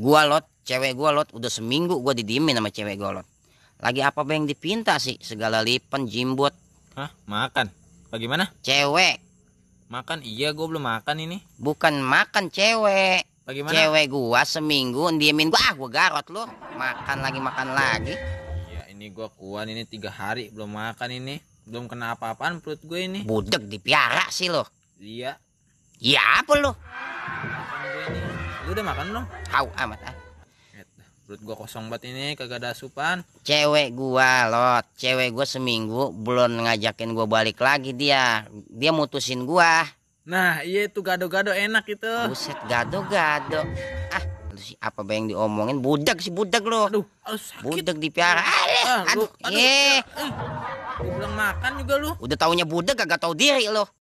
Gua lot, cewek gua lot udah seminggu gua didiemin sama cewek gua lot. Lagi apa bang dipinta sih segala lipen jimbot. Hah, makan. Bagaimana? Cewek. Makan iya gua belum makan ini. Bukan makan cewek. Bagaimana? Cewek gua seminggu diemin gua ah gua garot lu. Makan lagi makan lagi. Ya ini gua kuan ini tiga hari belum makan ini. Belum kena apa-apaan perut gue ini. Budek dipiara sih lo. Iya. Iya apa lo? udah makan dong Hau amat ah. Eh, perut gua kosong banget ini kagak ada asupan. Cewek gua, Lot. Cewek gua seminggu belum ngajakin gua balik lagi dia. Dia mutusin gua. Nah, iya itu gado-gado enak itu. Buset, gado-gado. Ah, lu sih apa yang diomongin? Budak sih budak lo. Aduh, aduh sakit. Budak di Aduh, ah, ah aduh, aduh, aduh, aduh, aduh, aduh, aduh, aduh, aduh, aduh, aduh, aduh, aduh, aduh, aduh, aduh,